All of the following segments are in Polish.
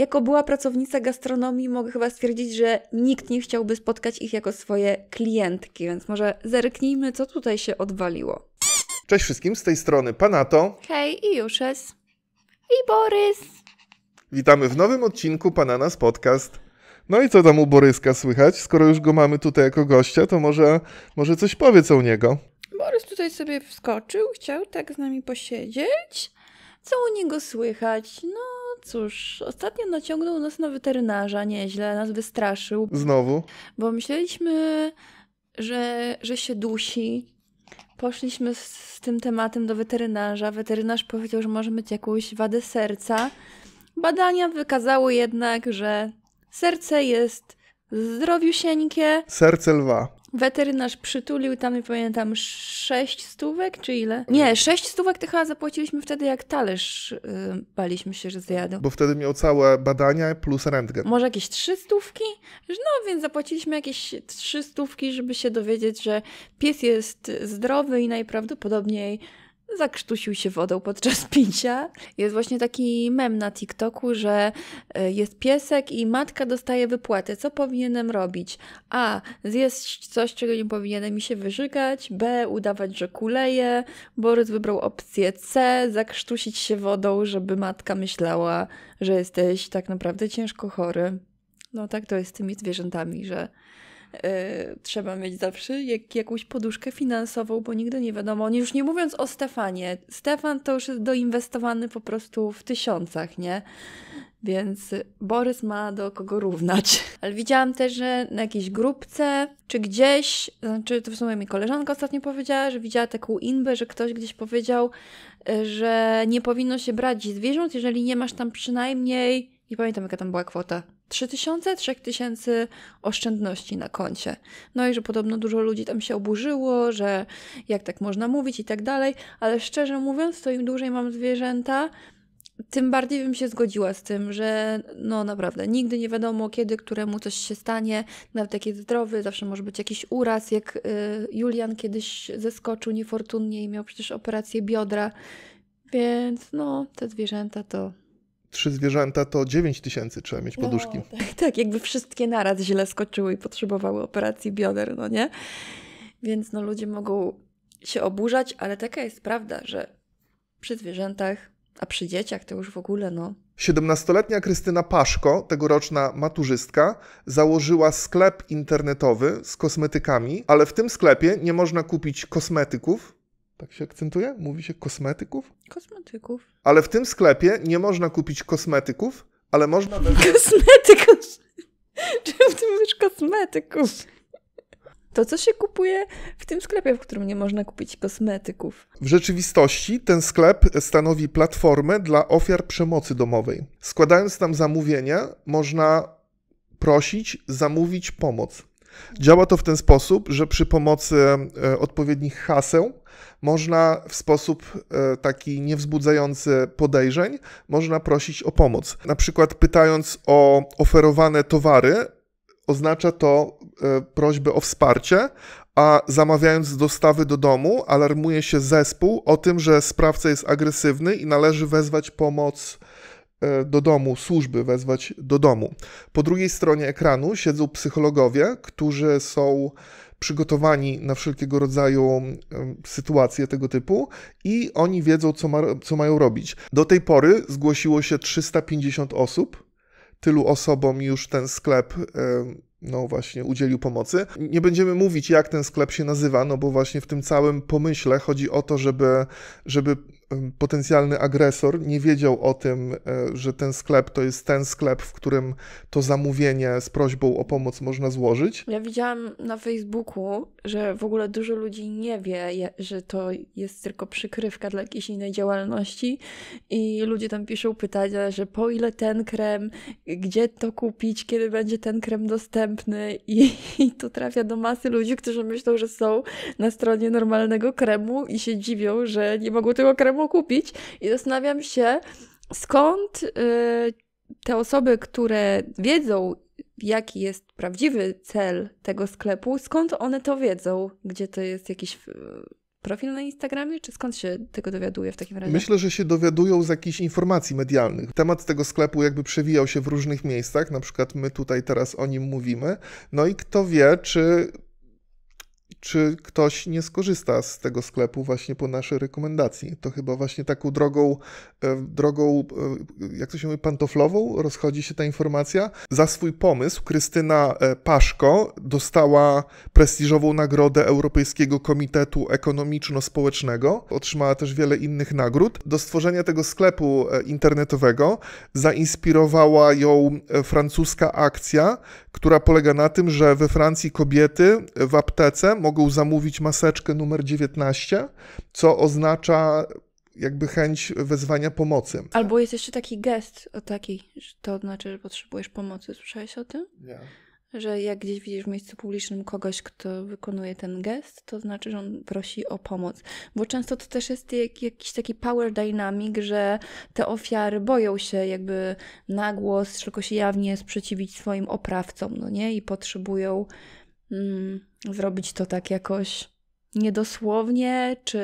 Jako była pracownica gastronomii mogę chyba stwierdzić, że nikt nie chciałby spotkać ich jako swoje klientki, więc może zerknijmy, co tutaj się odwaliło. Cześć wszystkim, z tej strony Panato. Hej i Juszes. I Borys. Witamy w nowym odcinku Pananas Podcast. No i co tam u Boryska słychać? Skoro już go mamy tutaj jako gościa, to może, może coś powie co u niego. Borys tutaj sobie wskoczył, chciał tak z nami posiedzieć. Co u niego słychać? No, cóż, ostatnio naciągnął nas na weterynarza nieźle, nas wystraszył. Znowu? Bo myśleliśmy, że, że się dusi. Poszliśmy z, z tym tematem do weterynarza. Weterynarz powiedział, że może mieć jakąś wadę serca. Badania wykazały jednak, że serce jest zdrowiusieńkie. Serce lwa. Weterynarz przytulił tam, nie pamiętam, sześć stówek, czy ile? Nie, sześć stówek to chyba zapłaciliśmy wtedy, jak talerz yy, baliśmy się, że zjadł. Bo wtedy miał całe badania plus rentgen. Może jakieś trzy stówki? No, więc zapłaciliśmy jakieś trzy stówki, żeby się dowiedzieć, że pies jest zdrowy i najprawdopodobniej zakrztusił się wodą podczas picia. Jest właśnie taki mem na TikToku, że e, jest piesek i matka dostaje wypłatę. Co powinienem robić? A. Zjeść coś, czego nie powinienem mi się wyżygać. B. Udawać, że kuleje. Borys wybrał opcję C. Zakrztusić się wodą, żeby matka myślała, że jesteś tak naprawdę ciężko chory. No tak to jest z tymi zwierzętami, że E, trzeba mieć zawsze jak, jakąś poduszkę finansową, bo nigdy nie wiadomo. Nie, już nie mówiąc o Stefanie. Stefan to już jest doinwestowany po prostu w tysiącach, nie? Więc Borys ma do kogo równać. Ale widziałam też, że na jakiejś grupce czy gdzieś, znaczy to w sumie mi koleżanka ostatnio powiedziała, że widziała taką inbę, że ktoś gdzieś powiedział, e, że nie powinno się brać zwierząt, jeżeli nie masz tam przynajmniej, nie pamiętam jaka tam była kwota, 3000, 3000 oszczędności na koncie. No i że podobno dużo ludzi tam się oburzyło, że jak tak można mówić i tak dalej, ale szczerze mówiąc, to im dłużej mam zwierzęta, tym bardziej bym się zgodziła z tym, że no naprawdę nigdy nie wiadomo, kiedy któremu coś się stanie, nawet jak jest zdrowy, zawsze może być jakiś uraz, jak y, Julian kiedyś zeskoczył niefortunnie i miał przecież operację biodra, więc no te zwierzęta to trzy zwierzęta, to 9 tysięcy trzeba mieć poduszki. No, tak, tak, jakby wszystkie naraz źle skoczyły i potrzebowały operacji bioder, no nie? Więc no ludzie mogą się oburzać, ale taka jest prawda, że przy zwierzętach, a przy dzieciach to już w ogóle no. 17-letnia Krystyna Paszko, tegoroczna maturzystka, założyła sklep internetowy z kosmetykami, ale w tym sklepie nie można kupić kosmetyków, tak się akcentuje? Mówi się kosmetyków? Kosmetyków. Ale w tym sklepie nie można kupić kosmetyków, ale można... Kosmetyków! Czemu ty mówisz kosmetyków? To co się kupuje w tym sklepie, w którym nie można kupić kosmetyków? W rzeczywistości ten sklep stanowi platformę dla ofiar przemocy domowej. Składając tam zamówienia, można prosić, zamówić pomoc. Działa to w ten sposób, że przy pomocy e, odpowiednich haseł można w sposób e, taki niewzbudzający podejrzeń, można prosić o pomoc. Na przykład pytając o oferowane towary, oznacza to e, prośbę o wsparcie, a zamawiając dostawy do domu alarmuje się zespół o tym, że sprawca jest agresywny i należy wezwać pomoc E, do domu, służby wezwać do domu. Po drugiej stronie ekranu siedzą psychologowie, którzy są przygotowani na wszelkiego rodzaju sytuacje tego typu i oni wiedzą, co, ma, co mają robić. Do tej pory zgłosiło się 350 osób. Tylu osobom już ten sklep e, no właśnie, udzielił pomocy. Nie będziemy mówić, jak ten sklep się nazywa, no bo właśnie w tym całym pomyśle chodzi o to, żeby, żeby potencjalny agresor nie wiedział o tym, e, że ten sklep to jest ten sklep, w którym to zamówienie z prośbą o pomoc można złożyć. Ja widziałam na Facebooku, że w ogóle dużo ludzi nie wie, że to jest tylko przykrywka dla jakiejś innej działalności i ludzie tam piszą pytania, że po ile ten krem, gdzie to kupić, kiedy będzie ten krem dostępny i, i to trafia do masy ludzi, którzy myślą, że są na stronie normalnego kremu i się dziwią, że nie mogą tego kremu darmo kupić i zastanawiam się, skąd y, te osoby, które wiedzą, jaki jest prawdziwy cel tego sklepu, skąd one to wiedzą, gdzie to jest jakiś y, profil na Instagramie, czy skąd się tego dowiaduje w takim razie? Myślę, że się dowiadują z jakichś informacji medialnych. Temat tego sklepu jakby przewijał się w różnych miejscach, na przykład my tutaj teraz o nim mówimy. No i kto wie, czy czy ktoś nie skorzysta z tego sklepu właśnie po naszej rekomendacji. To chyba właśnie taką drogą, e, drogą e, jak to się mówi, pantoflową rozchodzi się ta informacja. Za swój pomysł Krystyna e, Paszko dostała prestiżową nagrodę Europejskiego Komitetu Ekonomiczno-Społecznego. Otrzymała też wiele innych nagród. Do stworzenia tego sklepu internetowego zainspirowała ją francuska akcja, która polega na tym, że we Francji kobiety w aptece mogą mogą zamówić maseczkę numer 19, co oznacza jakby chęć wezwania pomocy. Albo jest jeszcze taki gest, o taki, że to znaczy, że potrzebujesz pomocy. Słyszałeś o tym? Nie. Że jak gdzieś widzisz w miejscu publicznym kogoś, kto wykonuje ten gest, to znaczy, że on prosi o pomoc. Bo często to też jest jak, jakiś taki power dynamic, że te ofiary boją się jakby nagłos, tylko się jawnie sprzeciwić swoim oprawcom, no nie? I potrzebują... Mm, zrobić to tak jakoś niedosłownie, czy.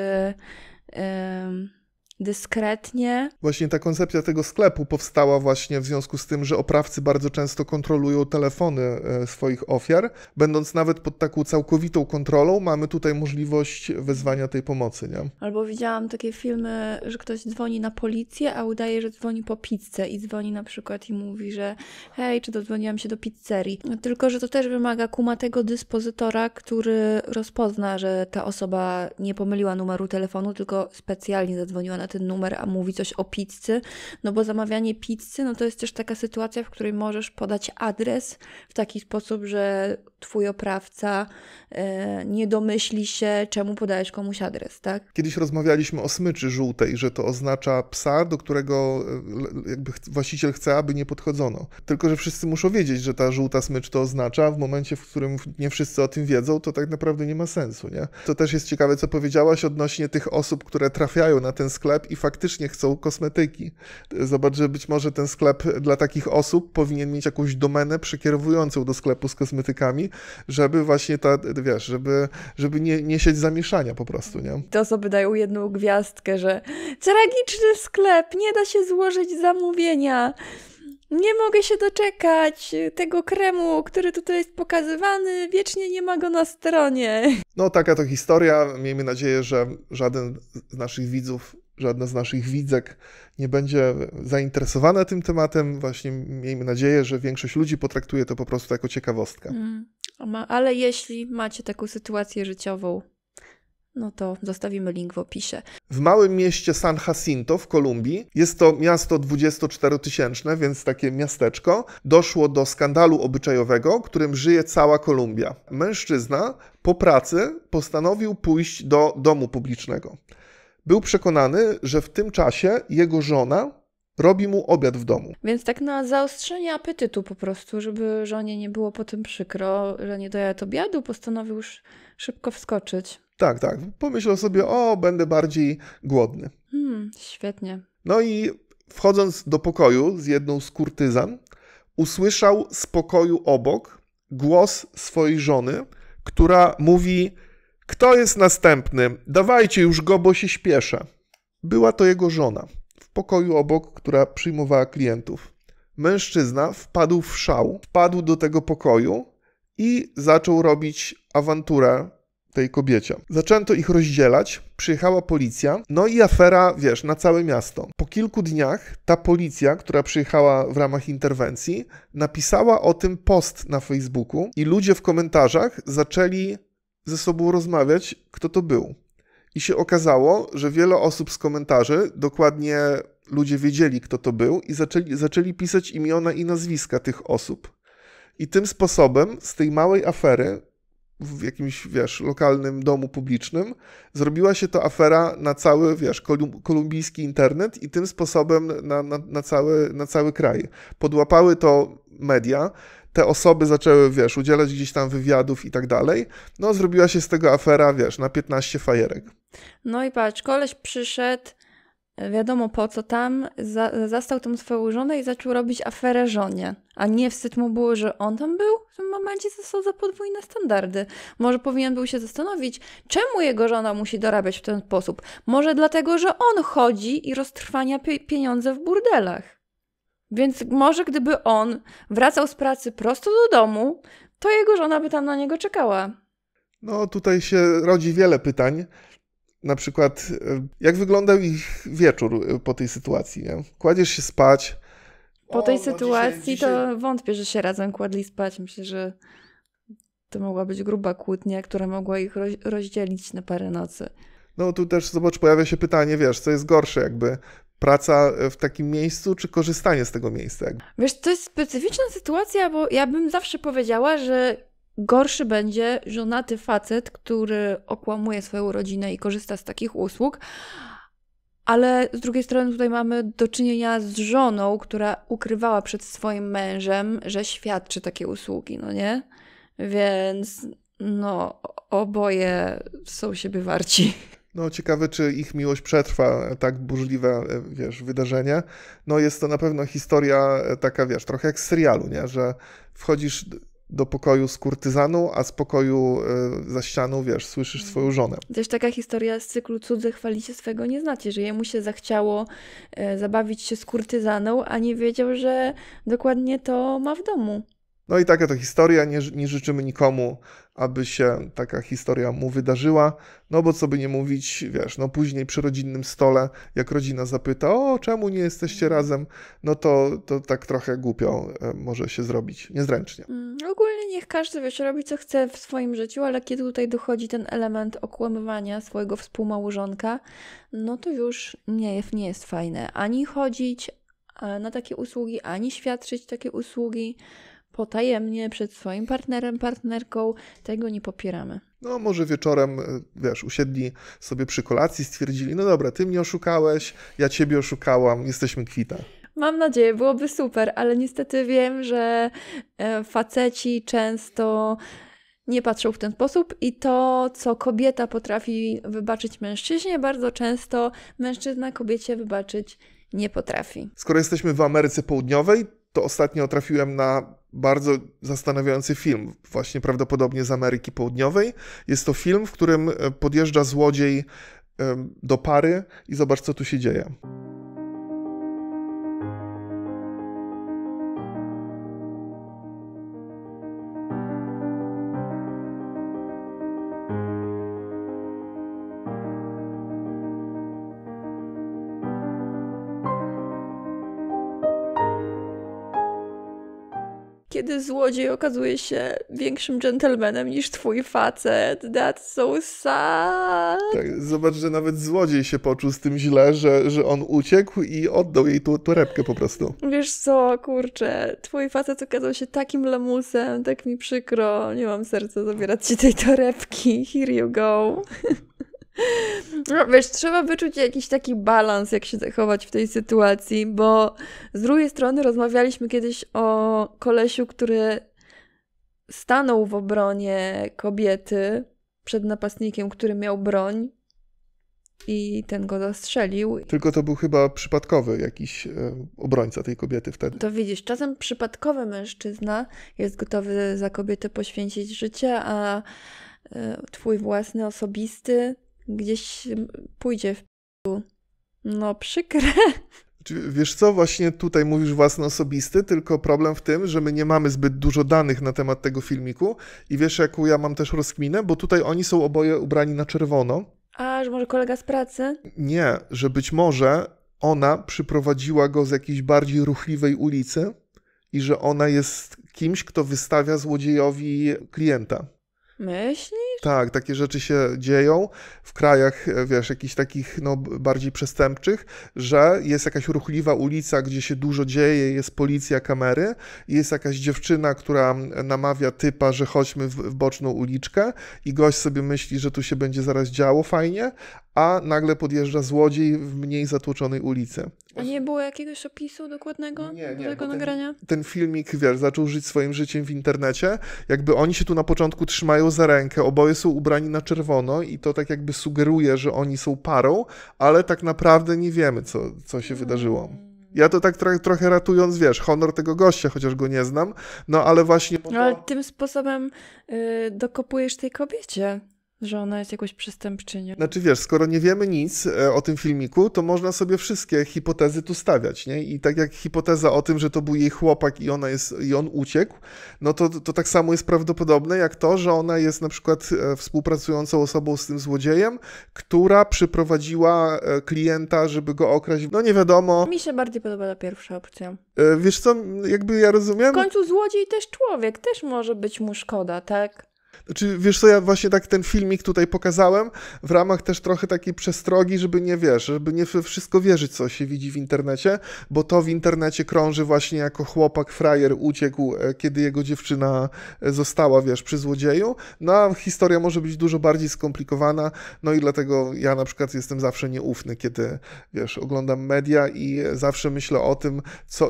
Yy dyskretnie. Właśnie ta koncepcja tego sklepu powstała właśnie w związku z tym, że oprawcy bardzo często kontrolują telefony e, swoich ofiar. Będąc nawet pod taką całkowitą kontrolą, mamy tutaj możliwość wezwania tej pomocy, nie? Albo widziałam takie filmy, że ktoś dzwoni na policję, a udaje, że dzwoni po pizzę i dzwoni na przykład i mówi, że hej, czy dodzwoniłam się do pizzerii. Tylko, że to też wymaga kumatego dyspozytora, który rozpozna, że ta osoba nie pomyliła numeru telefonu, tylko specjalnie zadzwoniła na na ten numer, a mówi coś o pizzy, no bo zamawianie pizzy, no to jest też taka sytuacja, w której możesz podać adres w taki sposób, że twój oprawca e, nie domyśli się, czemu podajesz komuś adres, tak? Kiedyś rozmawialiśmy o smyczy żółtej, że to oznacza psa, do którego e, jakby właściciel chce, aby nie podchodzono. Tylko, że wszyscy muszą wiedzieć, że ta żółta smycz to oznacza, w momencie, w którym nie wszyscy o tym wiedzą, to tak naprawdę nie ma sensu, nie? To też jest ciekawe, co powiedziałaś odnośnie tych osób, które trafiają na ten sklep i faktycznie chcą kosmetyki. Zobacz, że być może ten sklep dla takich osób powinien mieć jakąś domenę przekierowującą do sklepu z kosmetykami, żeby właśnie ta, wiesz, żeby, żeby nie, nie sieć zamieszania po prostu, nie? Te osoby dają jedną gwiazdkę, że tragiczny sklep, nie da się złożyć zamówienia. Nie mogę się doczekać tego kremu, który tutaj jest pokazywany, wiecznie nie ma go na stronie. No, taka to historia. Miejmy nadzieję, że żaden z naszych widzów żadna z naszych widzek nie będzie zainteresowana tym tematem. Właśnie miejmy nadzieję, że większość ludzi potraktuje to po prostu jako ciekawostkę. Mm, ale jeśli macie taką sytuację życiową, no to zostawimy link w opisie. W małym mieście San Jacinto w Kolumbii, jest to miasto 24-tysięczne, więc takie miasteczko, doszło do skandalu obyczajowego, którym żyje cała Kolumbia. Mężczyzna po pracy postanowił pójść do domu publicznego był przekonany, że w tym czasie jego żona robi mu obiad w domu. Więc tak na zaostrzenie apetytu po prostu, żeby żonie nie było po tym przykro, że nie dojadł obiadu, postanowił już szybko wskoczyć. Tak, tak. Pomyślał sobie, o, będę bardziej głodny. Hmm, świetnie. No i wchodząc do pokoju z jedną z kurtyzan, usłyszał z pokoju obok głos swojej żony, która mówi kto jest następny? Dawajcie już go, bo się śpieszę. Była to jego żona, w pokoju obok, która przyjmowała klientów. Mężczyzna wpadł w szał, wpadł do tego pokoju i zaczął robić awanturę tej kobiecie. Zaczęto ich rozdzielać, przyjechała policja, no i afera, wiesz, na całe miasto. Po kilku dniach ta policja, która przyjechała w ramach interwencji, napisała o tym post na Facebooku i ludzie w komentarzach zaczęli ze sobą rozmawiać, kto to był. I się okazało, że wiele osób z komentarzy, dokładnie ludzie wiedzieli, kto to był, i zaczęli, zaczęli pisać imiona i nazwiska tych osób. I tym sposobem z tej małej afery w jakimś, wiesz, lokalnym domu publicznym. Zrobiła się to afera na cały, wiesz, kolumbijski internet i tym sposobem na, na, na, cały, na cały kraj. Podłapały to media, te osoby zaczęły, wiesz, udzielać gdzieś tam wywiadów i tak dalej. No, zrobiła się z tego afera, wiesz, na 15 fajerek. No i patrz, koleś przyszedł, wiadomo po co tam, za, zastał tam swoją żonę i zaczął robić aferę żonie. A nie wstyd mu było, że on tam był? W tym momencie został za podwójne standardy. Może powinien był się zastanowić, czemu jego żona musi dorabiać w ten sposób. Może dlatego, że on chodzi i roztrwania pieniądze w burdelach. Więc może gdyby on wracał z pracy prosto do domu, to jego żona by tam na niego czekała. No, tutaj się rodzi wiele pytań, na przykład, e, jak wyglądał ich wieczór e, po tej sytuacji, nie? Kładziesz się spać. Po tej no, sytuacji dzisiaj, dzisiaj... to wątpię, że się razem kładli spać. Myślę, że to mogła być gruba kłótnia, która mogła ich rozdzielić na parę nocy. No tu też, zobacz, pojawia się pytanie, wiesz, co jest gorsze jakby, praca e, w takim miejscu, czy korzystanie z tego miejsca? Wiesz, to jest specyficzna sytuacja, bo ja bym zawsze powiedziała, że Gorszy będzie żonaty facet, który okłamuje swoją rodzinę i korzysta z takich usług, ale z drugiej strony tutaj mamy do czynienia z żoną, która ukrywała przed swoim mężem, że świadczy takie usługi, no nie? Więc no, oboje są siebie warci. No, ciekawe, czy ich miłość przetrwa tak burzliwe, wiesz, wydarzenie. No, jest to na pewno historia taka, wiesz, trochę jak z serialu, nie? Że wchodzisz do pokoju z kurtyzaną, a z pokoju e, za ścianą, wiesz, słyszysz mm. swoją żonę. Też taka historia z cyklu Cudze chwalicie swego nie znacie, że jemu się zachciało e, zabawić się z kurtyzaną, a nie wiedział, że dokładnie to ma w domu. No i taka to historia, nie, nie, życzymy nikomu, aby się taka historia mu wydarzyła, no bo co by nie mówić, wiesz, no później przy rodzinnym stole, jak rodzina zapyta, o czemu nie jesteście mhm. razem, no to, to tak trochę głupio e, może się zrobić, niezręcznie. Mm, ogólnie niech każdy, wiesz, robi co chce w swoim życiu, ale kiedy tutaj dochodzi ten element okłamywania swojego współmałżonka, no to już nie jest, nie jest fajne ani chodzić e, na takie usługi, ani świadczyć takie usługi, potajemnie przed swoim partnerem, partnerką, tego nie popieramy. No, może wieczorem, e, wiesz, usiedli sobie przy kolacji, stwierdzili, no dobra, ty mnie oszukałeś, ja ciebie oszukałam, jesteśmy kwita. Mam nadzieję, byłoby super, ale niestety wiem, że e, faceci często nie patrzą w ten sposób i to, co kobieta potrafi wybaczyć mężczyźnie, bardzo często mężczyzna kobiecie wybaczyć nie potrafi. Skoro jesteśmy w Ameryce Południowej, to ostatnio trafiłem na bardzo zastanawiający film, właśnie prawdopodobnie z Ameryki Południowej. Jest to film, w którym e, podjeżdża złodziej do pary i zobacz, co tu się dzieje. kiedy złodziej okazuje się większym gentlemanem niż twój facet. That's so sad. Tak, zobacz, że nawet złodziej się poczuł z tym źle, że, że on uciekł i oddał jej tu torebkę po prostu. Wiesz co, kurczę, twój facet okazał się takim lamusem, tak mi przykro, nie mam serca zabierać ci tej torebki. Here you go. No, wiesz, trzeba wyczuć jakiś taki balans, jak się zachować w tej sytuacji, bo z drugiej strony rozmawialiśmy kiedyś o kolesiu, który stanął w obronie kobiety przed napastnikiem, który miał broń i ten go zastrzelił. Tylko to był chyba przypadkowy jakiś e, obrońca tej kobiety wtedy. To widzisz, czasem przypadkowy mężczyzna jest gotowy za kobietę poświęcić życie, a e, twój własny, osobisty gdzieś pójdzie w No przykre. Wiesz co, właśnie tutaj mówisz własny osobisty, tylko problem w tym, że my nie mamy zbyt dużo danych na temat tego filmiku i wiesz, jaką ja mam też rozkminę, bo tutaj oni są oboje ubrani na czerwono. A, że może kolega z pracy? Nie, że być może ona przyprowadziła go z jakiejś bardziej ruchliwej ulicy i że ona jest kimś, kto wystawia złodziejowi klienta. Myślisz? tak, takie rzeczy się dzieją w krajach, e, wiesz, jakichś takich no, bardziej przestępczych, że jest jakaś ruchliwa ulica, gdzie się dużo dzieje, jest policja, kamery, jest jakaś dziewczyna, która namawia typa, że chodźmy w, w boczną uliczkę i gość sobie myśli, że tu się będzie zaraz działo fajnie, a nagle podjeżdża złodziej w mniej zatłoczonej ulicy. A nie było jakiegoś opisu dokładnego nie, nie, tego nagrania? Ten, ten, filmik, wiesz, zaczął żyć swoim życiem w internecie. Jakby oni się tu na początku trzymają za rękę, oboje są ubrani na czerwono i to tak jakby sugeruje, że oni są parą, ale tak naprawdę nie wiemy, co, co się wydarzyło. Mm. Ja to tak trochę ratując, wiesz, honor tego gościa, chociaż go nie znam, no ale właśnie... No ale tym sposobem yy, dokopujesz tej kobiecie. Że ona jest jakąś przestępczynią. Znaczy wiesz, skoro nie wiemy nic e, o tym filmiku, to można sobie wszystkie hipotezy tu stawiać, nie? I tak jak hipoteza o tym, że to był jej chłopak i, ona jest, i on uciekł, no to, to tak samo jest prawdopodobne jak to, że ona jest na przykład e, współpracującą osobą z tym złodziejem, która przyprowadziła e, klienta, żeby go okraść. No nie wiadomo. Mi się bardziej podoba ta pierwsza opcja. Wiesz co, jakby ja rozumiem... W końcu złodziej też człowiek, też może być mu szkoda, tak? Znaczy, wiesz co, ja właśnie tak ten filmik tutaj pokazałem w ramach też trochę takiej przestrogi, żeby nie wiesz, żeby nie wszystko wierzyć, co się widzi w internecie, bo to w internecie krąży właśnie jako chłopak, frajer uciekł, e, kiedy jego dziewczyna e, została, wiesz, przy złodzieju. No a historia może być dużo bardziej skomplikowana, no i dlatego ja na przykład jestem zawsze nieufny, kiedy, wiesz, oglądam media i zawsze myślę o tym, co,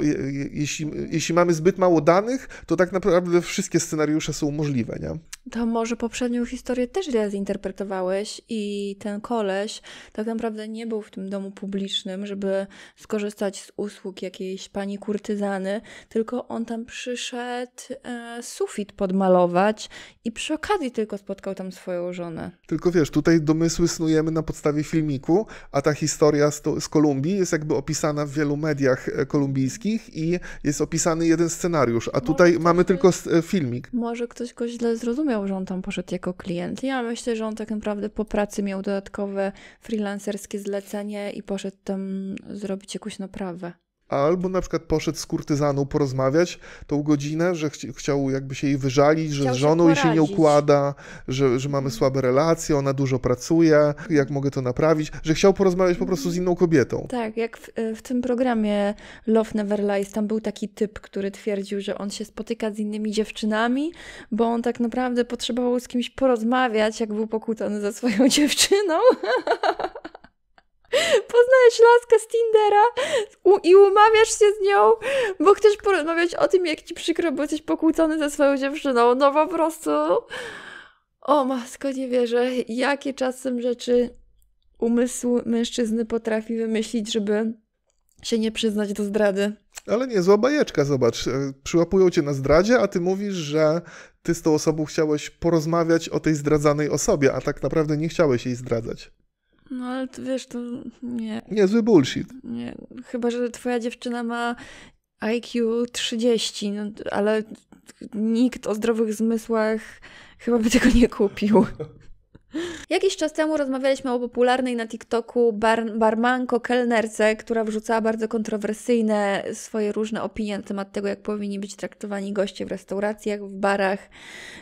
jeśli, jeśli mamy zbyt mało danych, to tak naprawdę wszystkie scenariusze są możliwe, nie? To może poprzednią historię też źle zinterpretowałeś i ten koleś tak naprawdę nie był w tym domu publicznym, żeby skorzystać z usług jakiejś pani kurtyzany, tylko on tam przyszedł e, sufit podmalować i przy okazji tylko spotkał tam swoją żonę. Tylko wiesz, tutaj domysły snujemy na podstawie filmiku, a ta historia z, z Kolumbii jest jakby opisana w wielu mediach e, kolumbijskich i jest opisany jeden scenariusz, a tutaj może mamy tylko e, filmik. Może ktoś go źle zrozumiał, że on tam poszedł jako klient. Ja myślę, że on tak naprawdę po pracy miał dodatkowe freelancerskie zlecenie i poszedł tam zrobić jakąś naprawę. Albo na przykład poszedł z kurtyzaną porozmawiać tą godzinę, że chciał jakby się jej wyżalić, że chciał z żoną jej się, nie układa, że, że mamy mhm. słabe relacje, ona dużo pracuje, jak mogę to naprawić, że chciał porozmawiać po prostu z inną kobietą. Tak, jak w, e, w tym programie Love Never Lies, tam był taki typ, który twierdził, że on się spotyka z innymi dziewczynami, bo on tak naprawdę potrzebował z kimś porozmawiać, jak był pokutany za swoją dziewczyną. Poznajesz laskę z Tindera i umawiasz się z nią, bo chcesz porozmawiać o tym, jak ci przykro, bo jesteś pokłócony ze swoją dziewczyną. No po prostu. O masko, nie wierzę. Jakie czasem rzeczy umysł mężczyzny potrafi wymyślić, żeby się nie przyznać do zdrady. Ale nie, zła bajeczka, zobacz. E, przyłapują cię na zdradzie, a ty mówisz, że ty z tą osobą chciałeś porozmawiać o tej zdradzanej osobie, a tak naprawdę nie chciałeś jej zdradzać. No ale to, wiesz, to nie. Niezły bullshit. Nie. Chyba, że twoja dziewczyna ma IQ 30, no, ale nikt o zdrowych zmysłach chyba by tego nie kupił. Jakiś czas temu rozmawialiśmy o popularnej na TikToku bar barmanko, kelnerce, która wrzucała bardzo kontrowersyjne swoje różne opinie na temat tego, jak powinni być traktowani goście w restauracjach, w barach.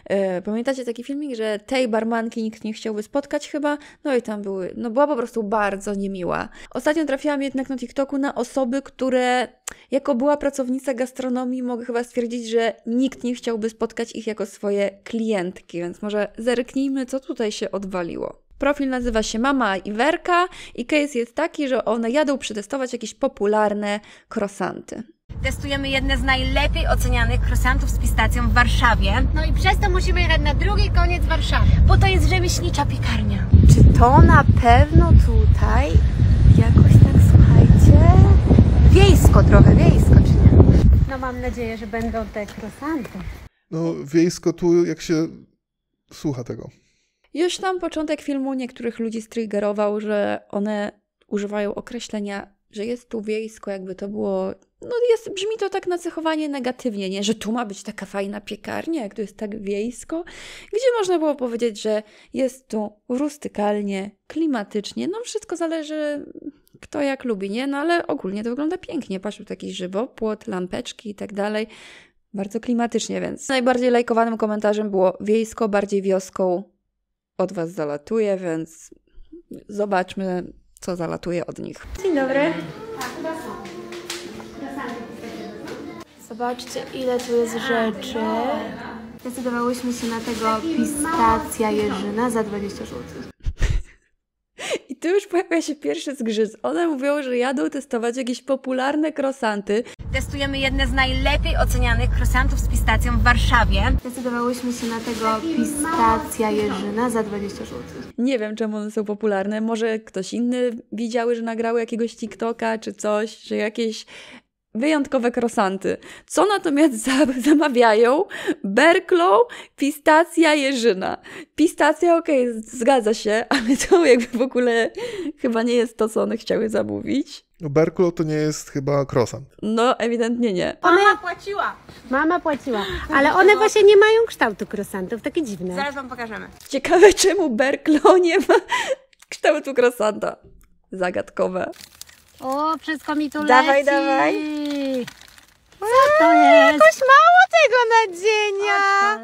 E, pamiętacie taki filmik, że tej barmanki nikt nie chciałby spotkać chyba? No i tam były, no była po prostu bardzo niemiła. Ostatnio trafiłam jednak na TikToku na osoby, które jako była pracownica gastronomii mogę chyba stwierdzić, że nikt nie chciałby spotkać ich jako swoje klientki, więc może zerknijmy, co tutaj się odbywa odwaliło. Profil nazywa się Mama Iwerka i case jest taki, że one jadą przetestować jakieś popularne krosanty. Testujemy jedne z najlepiej ocenianych krosantów z pistacją w Warszawie. No i przez to musimy jechać na drugi koniec Warszawy, bo to jest rzemieślnicza piekarnia. Czy to na pewno tutaj jakoś tak, słuchajcie, wiejsko trochę, wiejsko, czy nie? No mam nadzieję, że będą te krosanty. No wiejsko tu, jak się słucha tego. Już tam początek filmu niektórych ludzi striggerował, że one używają określenia, że jest tu wiejsko, jakby to było. No jest, brzmi to tak nacechowanie negatywnie, nie? Że tu ma być taka fajna piekarnia, jak to jest tak wiejsko, gdzie można było powiedzieć, że jest tu rustykalnie, klimatycznie. No wszystko zależy, kto jak lubi, nie? No ale ogólnie to wygląda pięknie. Patrz taki żywopłot, lampeczki i tak dalej. Bardzo klimatycznie, więc najbardziej lajkowanym komentarzem było wiejsko, bardziej wioską od Was zalatuje, więc zobaczmy, co zalatuje od nich. Dzień dobry. Zobaczcie, ile tu jest rzeczy. Zdecydowałyśmy się na tego pistacja jeżyna za 20 zł. I tu już pojawia się pierwszy zgrzyt. One mówią, że jadą testować jakieś popularne krosanty. Testujemy jedne z najlepiej ocenianych krosantów z pistacją w Warszawie. Zdecydowałyśmy się na tego pistacja Jerzyna za 20 złotych. Nie wiem, czemu one są popularne. Może ktoś inny widziały, że nagrały jakiegoś TikToka czy coś, że jakieś wyjątkowe krosanty, co natomiast zamawiają Berklo, pistacja, jeżyna. Pistacja, okej, okay, zgadza się, ale to jakby w ogóle chyba nie jest to, co one chciały zamówić. No, Berklo to nie jest chyba krosan. No, ewidentnie nie. Mama płaciła. Mama płaciła. Ale one właśnie nie mają kształtu krosantów, takie dziwne. Zaraz wam pokażemy. Ciekawe, czemu Berklo nie ma kształtu krosanta. Zagadkowe. O, wszystko mi tu dawaj, leci. Dawaj, dawaj. Co to eee, jest? Jakoś mało tego nadzienia.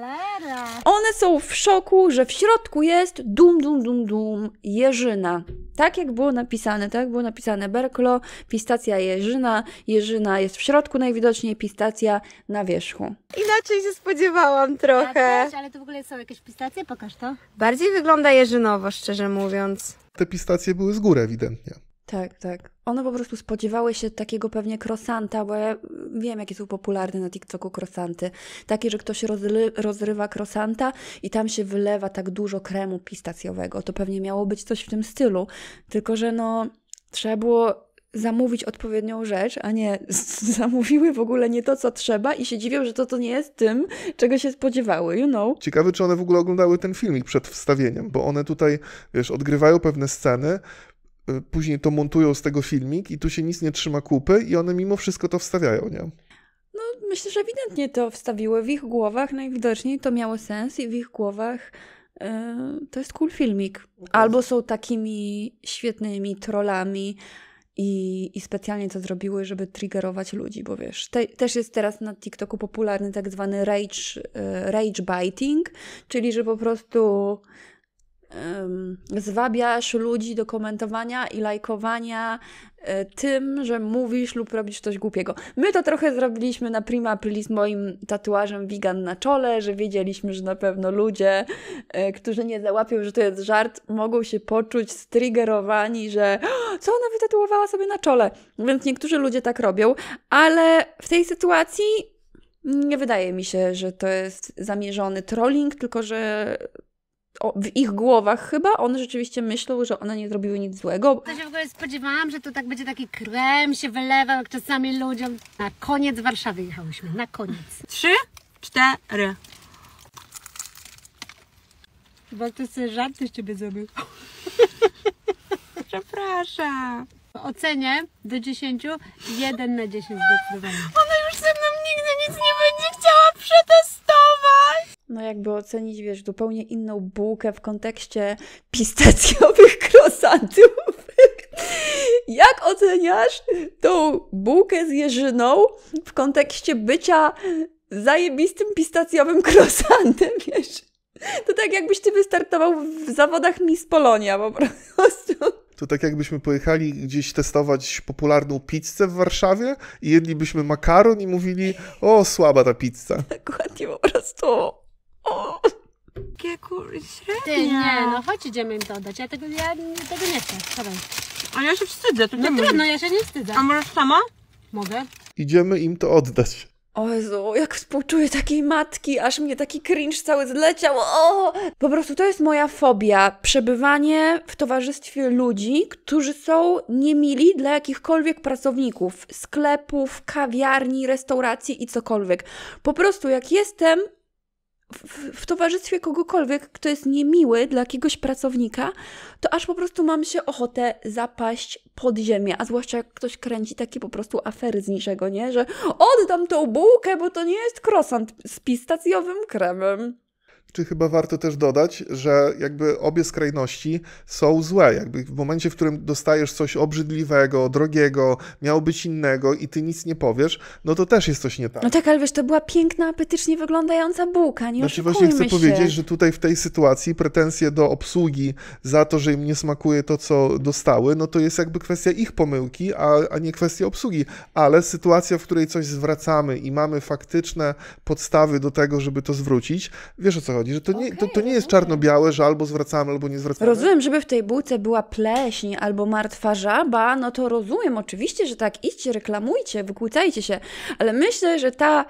O, One są w szoku, że w środku jest dum, dum, dum, dum, jeżyna. Tak jak było napisane, tak jak było napisane Berklo, pistacja jeżyna, jeżyna jest w środku najwidoczniej, pistacja na wierzchu. Inaczej się spodziewałam trochę. Ja też, ale tu w ogóle są jakieś pistacje, pokaż to. Bardziej wygląda jeżynowo, szczerze mówiąc. Te pistacje były z góry ewidentnie. Tak, tak. One po prostu spodziewały się takiego pewnie krosanta, bo ja wiem, jakie są popularne na TikToku krosanty. Takie, że ktoś rozry rozrywa krosanta i tam się wylewa tak dużo kremu pistacjowego. To pewnie miało być coś w tym stylu. Tylko, że no, trzeba było zamówić odpowiednią rzecz, a nie zamówiły w ogóle nie to, co trzeba i się dziwią, że to, to nie jest tym, czego się spodziewały, you know. Ciekawe, czy one w ogóle oglądały ten filmik przed wstawieniem, bo one tutaj, wiesz, odgrywają pewne sceny, Y, później to montują z tego filmik i tu się nic nie trzyma kupy i one mimo wszystko to wstawiają, nie? No, myślę, że ewidentnie to wstawiły w ich głowach, najwidoczniej to miało sens i w ich głowach yy, to jest cool filmik. Albo są takimi świetnymi trollami, i, i, specjalnie to zrobiły, żeby triggerować ludzi, bo wiesz, te, też jest teraz na TikToku popularny tak zwany rage, y, rage biting, czyli że po prostu zwabiasz ludzi do komentowania i lajkowania e, tym, że mówisz lub robisz coś głupiego. My to trochę zrobiliśmy na Prima Aprilis moim tatuażem vegan na czole, że wiedzieliśmy, że na pewno ludzie, e, którzy nie załapią, że to jest żart, mogą się poczuć striggerowani, że co ona wytatuowała sobie na czole. Więc niektórzy ludzie tak robią, ale w tej sytuacji nie wydaje mi się, że to jest zamierzony trolling, tylko że o, w ich głowach chyba one rzeczywiście myślą, że one nie zrobiły nic złego. Ja się w ogóle spodziewałam, że to tak będzie taki krem się wylewał, jak czasami ludziom. Na koniec Warszawy jechałyśmy, na koniec. Trzy, cztery. Chyba to sobie żarty z Ciebie zrobił. Przepraszam. Ocenię do 10, 1 na 10 zdecydowanie. Ona już ze mną nigdy nic nie będzie chciała przetestować no jakby ocenić, wiesz, zupełnie inną bułkę w kontekście pistacjowych krosantów. Jak oceniasz tą bułkę z jeżyną w kontekście bycia zajebistym pistacjowym krosantem, wiesz? To tak jakbyś ty wystartował w zawodach Miss Polonia po prostu. To tak jakbyśmy pojechali gdzieś testować popularną pizzę w Warszawie i jedlibyśmy makaron i mówili, o słaba ta pizza. Dokładnie po prostu. O, jakie kurde, Ty nie, no chodź idziemy im to Ja tego, ja tego nie chcę. Chodź. A ja się wstydzę, to no nie No trudno, ja się nie wstydzę. A możesz sama? Mogę. Idziemy im to oddać. O Jezu, jak współczuję takiej matki, aż mnie taki cringe cały zleciał. O! Po prostu to jest moja fobia. Przebywanie w towarzystwie ludzi, którzy są niemili dla jakichkolwiek pracowników, sklepów, kawiarni, restauracji i cokolwiek. Po prostu jak jestem w, w, towarzystwie kogokolwiek, kto jest niemiły dla jakiegoś pracownika, to aż po prostu mam się ochotę zapaść pod ziemię, a zwłaszcza jak ktoś kręci takie po prostu afery z niczego, nie? Że oddam tą bułkę, bo to nie jest krosant z pistacjowym kremem czy chyba warto też dodać, że jakby obie skrajności są złe. Jakby w momencie, w którym dostajesz coś obrzydliwego, drogiego, miało być innego i ty nic nie powiesz, no to też jest coś nie tak. No tak, ale wiesz, to była piękna, apetycznie wyglądająca bułka, nie Znaczy właśnie chcę się. powiedzieć, że tutaj w tej sytuacji pretensje do obsługi za to, że im nie smakuje to, co dostały, no to jest jakby kwestia ich pomyłki, a, a nie kwestia obsługi. Ale sytuacja, w której coś zwracamy i mamy faktyczne podstawy do tego, żeby to zwrócić, wiesz o co chodzi chodzi, że to nie, okay, to, to nie jest czarno-białe, że albo zwracamy, albo nie zwracamy. Rozumiem, żeby w tej bułce była pleśń albo martwa żaba, no to rozumiem oczywiście, że tak, idźcie, reklamujcie, wykłócajcie się, ale myślę, że ta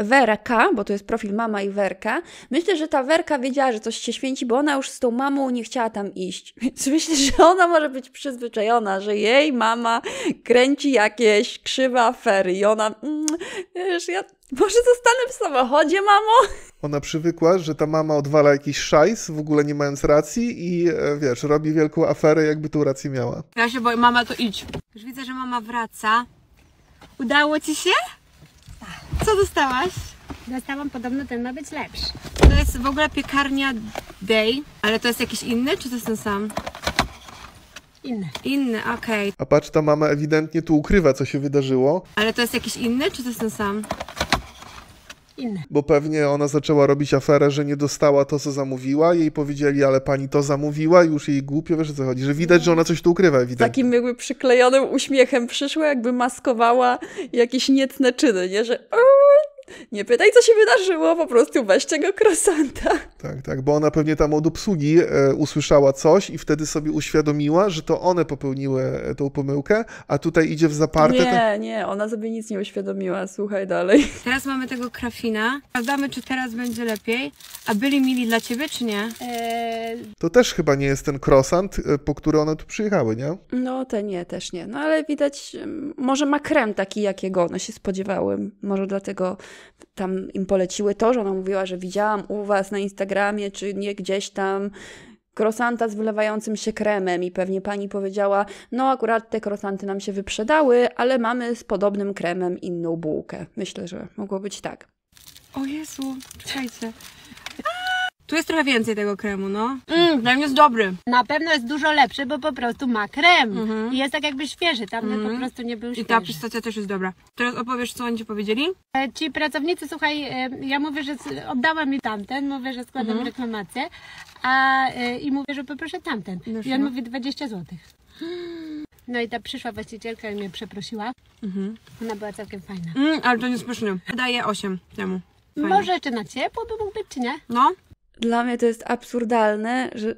Y, Werka, bo to jest profil mama i Werka, myślę, że ta Werka wiedziała, że coś się święci, bo ona już z tą mamą nie chciała tam iść. Więc myślę, że ona może być przyzwyczajona, że jej mama kręci jakieś krzywe afery i ona, mm, wiesz, ja może zostanę w samochodzie, mamo? Ona przywykła, że ta mama odwala jakiś szajs, w ogóle nie mając racji i e, wiesz, robi wielką aferę, jakby tu rację miała. Ja się boję, mama to idź. Już widzę, że mama wraca. Udało ci się? Co dostałaś? Dostałam podobno ten ma być lepszy. To jest w ogóle piekarnia Day, ale to jest jakiś inny, czy to jest ten sam? Inny. Inny, okej. A patrz, ta mama ewidentnie tu ukrywa, co się wydarzyło. Ale to jest jakiś inny, czy to jest ten sam? inne. Bo pewnie ona zaczęła robić aferę, że nie dostała to, co zamówiła, jej powiedzieli, ale pani to zamówiła, już jej głupio, wiesz o co chodzi, że widać, że ona coś tu ukrywa, Takim jakby przyklejonym uśmiechem przyszła, jakby maskowała jakieś niecne czyny, nie, że nie pytaj, co się wydarzyło, po prostu weźcie go krosanta. Tak, tak, bo ona pewnie tam od obsługi e, usłyszała coś i wtedy sobie uświadomiła, że to one popełniły e, tą pomyłkę, a tutaj idzie w zaparte. Nie, nie, ona sobie nic nie uświadomiła, słuchaj dalej. Teraz mamy tego krafina. Sprawdzamy, czy teraz będzie lepiej, a byli mili dla ciebie, czy nie? Eee... To też chyba nie jest ten krosant, e, po który one tu przyjechały, nie? No, te nie, też nie. No ale widać, mm, może ma krem taki, jakiego one się spodziewały. Może dlatego tam im poleciły to, że ona mówiła, że widziałam u was na Instagramie, czy nie gdzieś tam krosanta z wylewającym się kremem i pewnie pani powiedziała, no akurat te krosanty nam się wyprzedały, ale mamy z podobnym kremem inną bułkę. Myślę, że mogło być tak. O Jezu, czekajcie. Tu jest trochę więcej tego kremu, no. Mmm, krem jest dobry. Na pewno jest dużo lepszy, bo po prostu ma krem. Mhm. I jest tak jakby świeży, tam mhm. po prostu nie był świeży. I ta pistacja też jest dobra. Teraz opowiesz, co oni ci powiedzieli? E, ci pracownicy, słuchaj, e, ja mówię, że oddała mi tamten, mówię, że składam mhm. reklamację, a, e, i mówię, że poproszę tamten. Doszło. No I on mówi 20 zł. No i ta przyszła właścicielka i mnie przeprosiła. Mhm. Ona była całkiem fajna. Mm, ale to niespysznie. Daję 8 temu. Fajnie. Może czy na ciepło by mógł być, czy nie? No dla mnie to jest absurdalne, że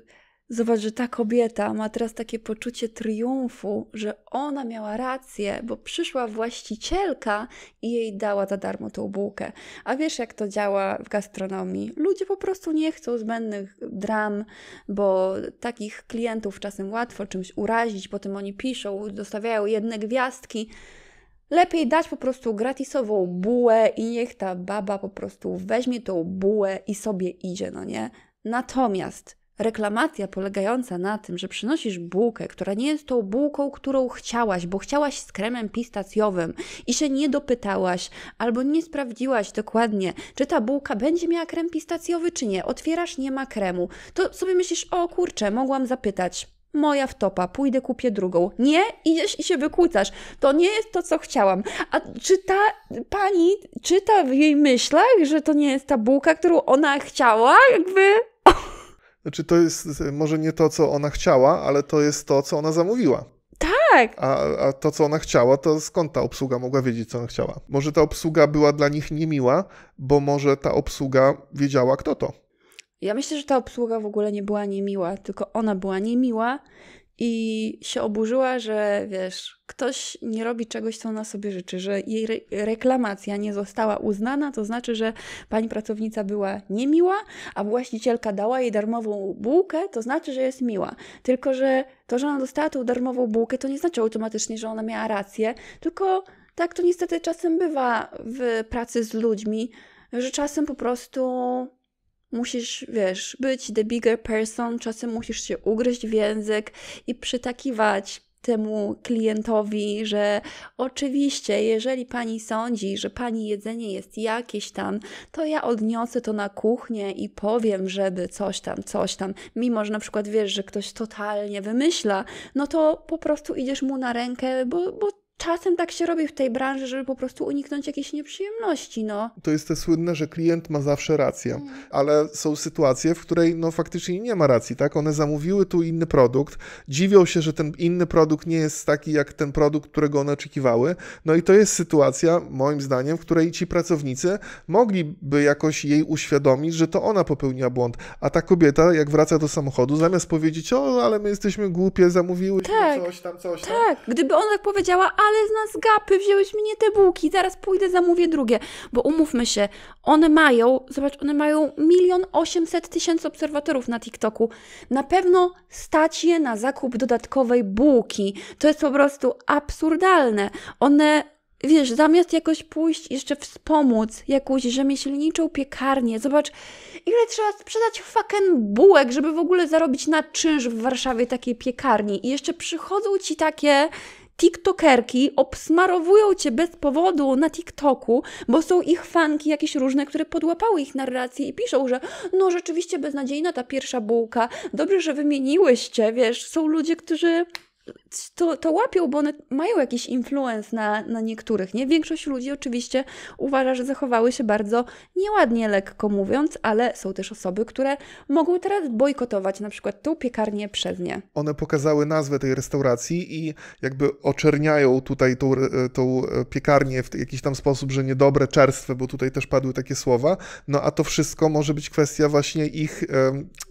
zobacz, że ta kobieta ma teraz takie poczucie triumfu, że ona miała rację, bo przyszła właścicielka i jej dała za darmo tą bułkę. A wiesz, jak to działa w gastronomii? Ludzie po prostu nie chcą zbędnych dram, bo takich klientów czasem łatwo czymś urazić, potem oni piszą, dostawiają jedne gwiazdki. Lepiej dać po prostu gratisową bułę i niech ta baba po prostu weźmie tą bułę i sobie idzie, no nie? Natomiast reklamacja polegająca na tym, że przynosisz bułkę, która nie jest tą bułką, którą chciałaś, bo chciałaś z kremem pistacjowym i się nie dopytałaś albo nie sprawdziłaś dokładnie, czy ta bułka będzie miała krem pistacjowy, czy nie, otwierasz, nie ma kremu, to sobie myślisz, o kurczę, mogłam zapytać moja wtopa, pójdę kupię drugą. Nie, idziesz i się wykłócasz. To nie jest to, co chciałam. A czy ta pani czyta w jej myślach, że to nie jest ta bułka, którą ona chciała? Jakby... Znaczy to jest e, może nie to, co ona chciała, ale to jest to, co ona zamówiła. Tak. A, a to, co ona chciała, to skąd ta obsługa mogła wiedzieć, co ona chciała? Może ta obsługa była dla nich niemiła, bo może ta obsługa wiedziała, kto to. Ja myślę, że ta obsługa w ogóle nie była niemiła, tylko ona była niemiła i się oburzyła, że wiesz, ktoś nie robi czegoś, co ona sobie życzy, że jej re reklamacja nie została uznana, to znaczy, że pani pracownica była niemiła, a właścicielka dała jej darmową bułkę, to znaczy, że jest miła. Tylko, że to, że ona dostała tą darmową bułkę, to nie znaczy automatycznie, że ona miała rację, tylko tak to niestety czasem bywa w pracy z ludźmi, że czasem po prostu Musisz, wiesz, być the bigger person, czasem musisz się ugryźć w język i przytakiwać temu klientowi, że oczywiście, jeżeli pani sądzi, że pani jedzenie jest jakieś tam, to ja odniosę to na kuchnię i powiem, żeby coś tam, coś tam, mimo że na przykład wiesz, że ktoś totalnie wymyśla, no to po prostu idziesz mu na rękę, bo, bo czasem tak się robi w tej branży, żeby po prostu uniknąć jakiejś nieprzyjemności. No. To jest te słynne, że klient ma zawsze rację, mm. ale są sytuacje, w której no, faktycznie nie ma racji. tak? One zamówiły tu inny produkt, dziwią się, że ten inny produkt nie jest taki jak ten produkt, którego one oczekiwały. No i to jest sytuacja, moim zdaniem, w której ci pracownicy mogliby jakoś jej uświadomić, że to ona popełnia błąd, a ta kobieta, jak wraca do samochodu, zamiast powiedzieć, o, ale my jesteśmy głupie, zamówiły tak, coś tam, coś tam. Tak, gdyby ona tak powiedziała, ale ale z nas gapy, wziąłeś mnie te bułki, zaraz pójdę, zamówię drugie. Bo umówmy się, one mają, zobacz, one mają milion osiemset tysięcy obserwatorów na TikToku. Na pewno stać je na zakup dodatkowej bułki. To jest po prostu absurdalne. One wiesz, zamiast jakoś pójść jeszcze wspomóc jakąś rzemieślniczą piekarnię, zobacz, ile trzeba sprzedać fucking bułek, żeby w ogóle zarobić na czynsz w Warszawie takiej piekarni. I jeszcze przychodzą ci takie TikTokerki obsmarowują cię bez powodu na TikToku, bo są ich fanki jakieś różne, które podłapały ich narrację i piszą, że no rzeczywiście beznadziejna ta pierwsza bułka, dobrze, że wymieniłyście, wiesz, są ludzie, którzy to, to łapią, bo one mają jakiś influence na, na niektórych, nie? Większość ludzi oczywiście uważa, że zachowały się bardzo nieładnie, lekko mówiąc, ale są też osoby, które mogą teraz bojkotować na przykład tą piekarnię przez nie. One pokazały nazwę tej restauracji i jakby oczerniają tutaj tą, e, tą e, piekarnię w jakiś tam sposób, że niedobre, czerstwe, bo tutaj też padły takie słowa, no a to wszystko może być kwestia właśnie ich,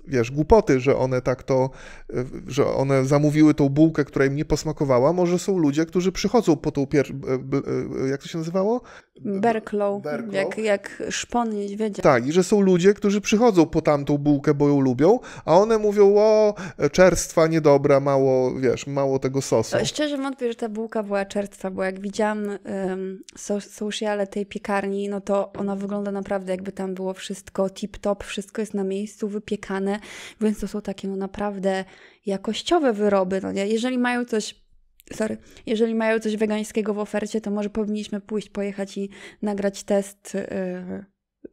wiesz, głupoty, że one tak to, e, że one zamówiły tą bułkę koszulkę, która im nie posmakowała. Może są ludzie, którzy przychodzą po tą pierwszą, e, e, jak to się nazywało? Berklow, Berklow. Jak, jak szpon niedźwiedzia. Tak, i że są ludzie, którzy przychodzą po tamtą bułkę, bo ją lubią, a one mówią, o, czerstwa, niedobra, mało, wiesz, mało tego sosu. Szczerze wątpię, że ta bułka była czerstwa, bo jak widziałam um, sociale tej piekarni, no to ona wygląda naprawdę jakby tam było wszystko tip-top, wszystko jest na miejscu, wypiekane, więc to są takie no naprawdę jakościowe wyroby. No nie? Jeżeli mają coś sorry, jeżeli mają coś wegańskiego w ofercie, to może powinniśmy pójść, pojechać i nagrać test, yy,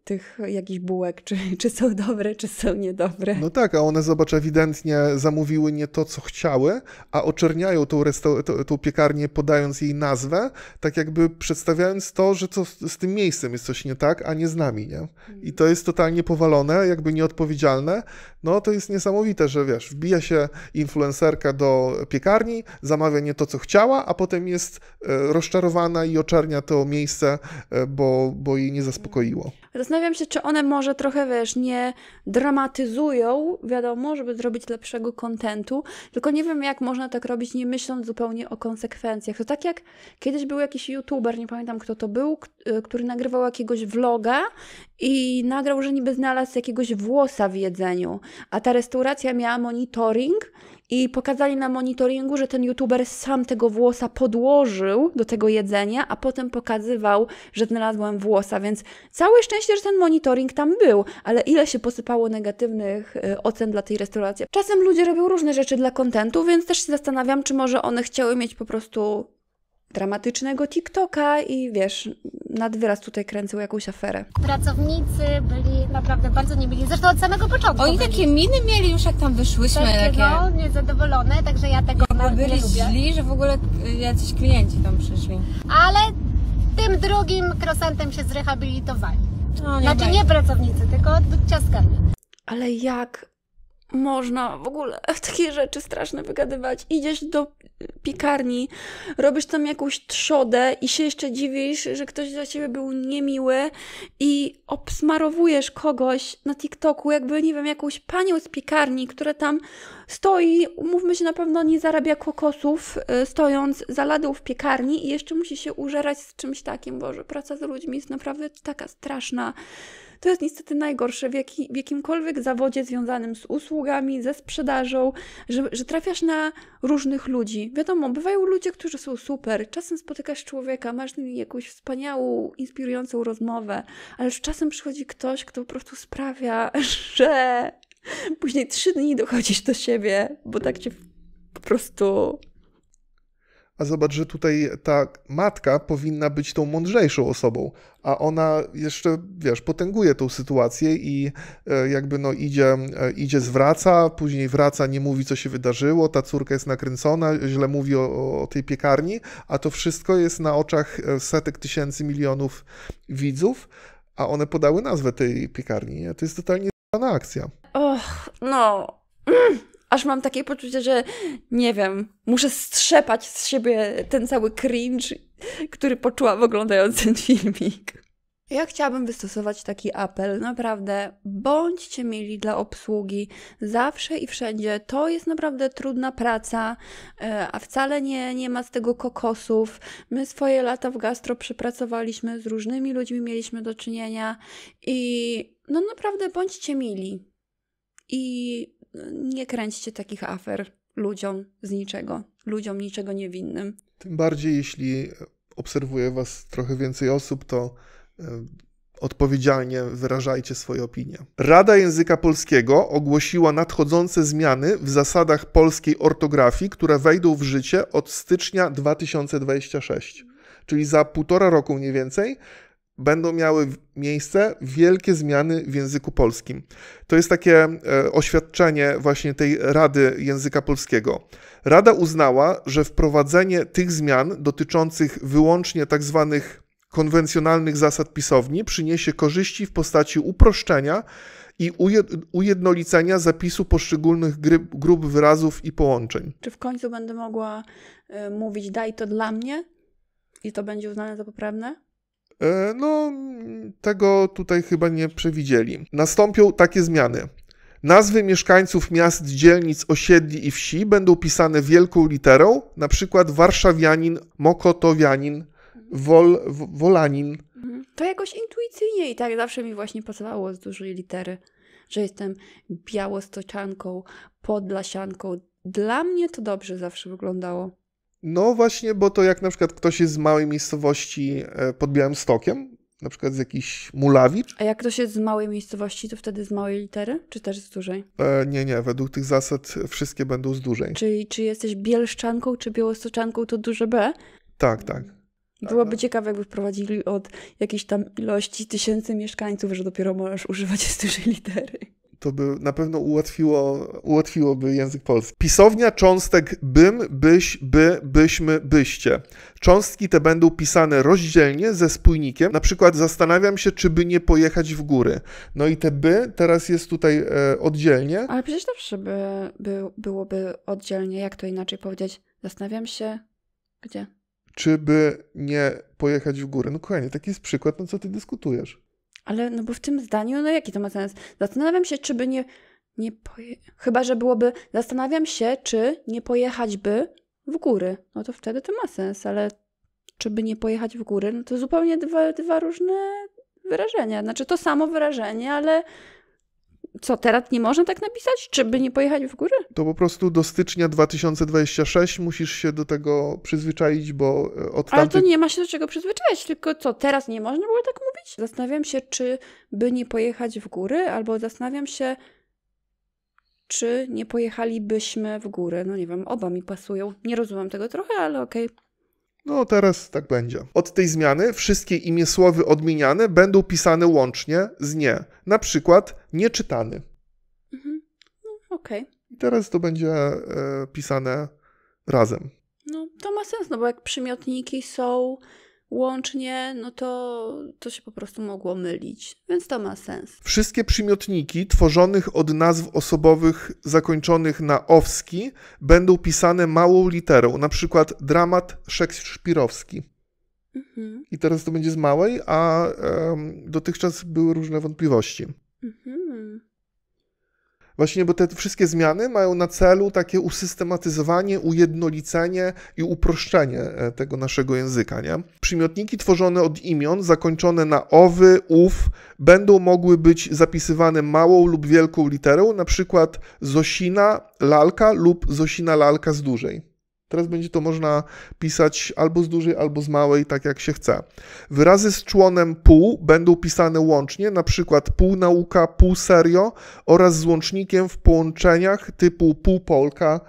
tych jakichś bułek, czy, czy są dobre, czy są niedobre. No tak, a one, zobacz, ewidentnie zamówiły nie to, co chciały, a oczerniają tą, resta- tą, tą piekarnię, podając jej nazwę, tak jakby przedstawiając to, że co z tym miejscem jest coś nie tak, a nie z nami, nie? I to jest totalnie powalone, jakby nieodpowiedzialne. No to jest niesamowite, że wiesz, wbija się influencerka do piekarni, zamawia nie to, co chciała, a potem jest e, rozczarowana i oczernia to miejsce, e, bo, bo jej nie zaspokoiło. Zastanawiam się, czy one może trochę, wiesz, nie dramatyzują, wiadomo, żeby zrobić lepszego kontentu, tylko nie wiem, jak można tak robić, nie myśląc zupełnie o konsekwencjach. To tak jak kiedyś był jakiś youtuber, nie pamiętam kto to był, y, który nagrywał jakiegoś vloga i nagrał, że niby znalazł jakiegoś włosa w jedzeniu, a ta restauracja miała monitoring i pokazali na monitoringu, że ten youtuber sam tego włosa podłożył do tego jedzenia, a potem pokazywał, że znalazłem włosa, więc całe szczęście, że ten monitoring tam był, ale ile się posypało negatywnych y, ocen dla tej restauracji. Czasem ludzie robią różne rzeczy dla kontentu, więc też się zastanawiam, czy może one chciały mieć po prostu dramatycznego TikToka i wiesz, nad wyraz tutaj kręcą jakąś aferę. Pracownicy byli naprawdę bardzo nie zresztą od samego początku. Oni byli. takie miny mieli już jak tam wyszłyśmy. Takie, takie... no, niezadowolone, także ja tego Jakby byli lubię. źli, że w ogóle y, jacyś klienci tam przyszli. Ale tym drugim krosantem się zrehabilitowali. No, nie znaczy baj. Tak. nie pracownicy, tylko ciaskami. Ale jak można w ogóle takie rzeczy straszne wygadywać? Idziesz do piekarni, robisz tam jakąś trzodę i się jeszcze dziwisz, że ktoś dla ciebie był niemiły i obsmarowujesz kogoś na TikToku, jakby, nie wiem, jakąś panią z piekarni, która tam stoi, mówmy się, na pewno nie zarabia kokosów, y, stojąc za ladą w piekarni i jeszcze musi się użerać z czymś takim. Boże, praca z ludźmi jest naprawdę taka straszna. To jest niestety najgorsze w, jaki, w jakimkolwiek zawodzie związanym z usługami, ze sprzedażą, że, że trafiasz na różnych ludzi. Wiadomo, bywają ludzie, którzy są super, czasem spotykasz człowieka, masz z nim jakąś wspaniałą, inspirującą rozmowę, ale czasem przychodzi ktoś, kto po prostu sprawia, że później trzy dni dochodzisz do siebie, bo tak cię po prostu a zobacz, że tutaj ta matka powinna być tą mądrzejszą osobą, a ona jeszcze, wiesz, potęguje tą sytuację i e, jakby no idzie, e, idzie zwraca, później wraca, nie mówi, co się wydarzyło, ta córka jest nakręcona, źle mówi o, o tej piekarni, a to wszystko jest na oczach e, setek tysięcy, milionów widzów, a one podały nazwę tej piekarni. Nie? To jest totalnie na akcja. Och, no aż mam takie poczucie, że nie wiem, muszę strzepać z siebie ten cały cringe, który poczułam oglądając ten filmik. Ja chciałabym wystosować taki apel, naprawdę bądźcie mieli dla obsługi zawsze i wszędzie. To jest naprawdę trudna praca, e, a wcale nie, nie ma z tego kokosów. My swoje lata w gastro przepracowaliśmy, z różnymi ludźmi mieliśmy do czynienia i no naprawdę bądźcie mili. I nie kręćcie takich afer ludziom z niczego, ludziom niczego niewinnym. Tym bardziej, jeśli obserwuje Was trochę więcej osób, to e, odpowiedzialnie wyrażajcie swoje opinie. Rada Języka Polskiego ogłosiła nadchodzące zmiany w zasadach polskiej ortografii, które wejdą w życie od stycznia 2026. Czyli za półtora roku mniej więcej będą miały miejsce wielkie zmiany w języku polskim. To jest takie e, oświadczenie właśnie tej Rady Języka Polskiego. Rada uznała, że wprowadzenie tych zmian dotyczących wyłącznie tak zwanych konwencjonalnych zasad pisowni przyniesie korzyści w postaci uproszczenia i ujednolicenia zapisu poszczególnych grup wyrazów i połączeń. Czy w końcu będę mogła e, mówić daj to dla mnie i to będzie uznane za poprawne? E, no, tego tutaj chyba nie przewidzieli. Nastąpią takie zmiany. Nazwy mieszkańców miast, dzielnic, osiedli i wsi będą pisane wielką literą, na przykład warszawianin, mokotowianin, wol, wolanin. Mhm. To jakoś intuicyjnie i tak zawsze mi właśnie pasowało z dużej litery, że jestem białostoczanką, podlasianką. Dla mnie to dobrze zawsze wyglądało. No właśnie, bo to jak na przykład ktoś jest z małej miejscowości e, pod Białym Stokiem, na przykład z jakiś Mulawicz. A jak ktoś jest z małej miejscowości, to wtedy z małej litery, czy też z dużej? E, nie, nie, według tych zasad wszystkie będą z dużej. Czyli czy jesteś bielszczanką, czy białostoczanką, to duże B? Tak, tak. Byłoby tak, tak. ciekawe, jakby wprowadzili od jakiejś tam ilości tysięcy mieszkańców, że dopiero możesz używać z dużej litery to by na pewno ułatwiło, ułatwiłoby język polski. Pisownia cząstek bym, byś, by, byśmy, byście. Cząstki te będą pisane rozdzielnie ze spójnikiem. Na przykład zastanawiam się, czy by nie pojechać w góry. No i te by teraz jest tutaj e, oddzielnie. Ale przecież zawsze by, by, byłoby oddzielnie. Jak to inaczej powiedzieć? Zastanawiam się, gdzie? Czy by nie pojechać w górę? No kochanie, taki jest przykład, no co ty dyskutujesz? Ale no bo w tym zdaniu, no jaki to ma sens? Zastanawiam się, czy by nie... nie poje... Chyba, że byłoby... Zastanawiam się, czy nie pojechać by w góry. No to wtedy to ma sens, ale czy by nie pojechać w góry? No to zupełnie dwa, dwa różne wyrażenia. Znaczy to samo wyrażenie, ale co, teraz nie można tak napisać, czy by nie pojechać w górę? To po prostu do stycznia 2026 musisz się do tego przyzwyczaić, bo e, od Ale to nie ma się do czego przyzwyczaić, tylko co, teraz nie można było tak mówić? Zastanawiam się, czy by nie pojechać w góry, albo zastanawiam się, czy nie pojechalibyśmy w górę. No nie wiem, oba mi pasują. Nie rozumiem tego trochę, ale okej. Okay. No teraz tak będzie. Od tej zmiany wszystkie imię słowy odmieniane będą pisane łącznie z nie. Na przykład nieczytany. Mhm. No, Okej. Okay. I teraz to będzie e, pisane razem. No to ma sens, no bo jak przymiotniki są łącznie, no to, to się po prostu mogło mylić, więc to ma sens. Wszystkie przymiotniki tworzonych od nazw osobowych zakończonych na owski będą pisane małą literą, na przykład dramat szekspirowski. Mhm. I teraz to będzie z małej, a um, dotychczas były różne wątpliwości. Mhm. Właśnie, bo te wszystkie zmiany mają na celu takie usystematyzowanie, ujednolicenie i uproszczenie e, tego naszego języka. Nie? Przymiotniki tworzone od imion, zakończone na owy, ów, będą mogły być zapisywane małą lub wielką literą, na przykład Zosina lalka lub Zosina lalka z dużej. Teraz będzie to można pisać albo z dużej, albo z małej, tak jak się chce. Wyrazy z członem pół będą pisane łącznie, na przykład pół nauka, pół serio oraz z łącznikiem w połączeniach typu pół polka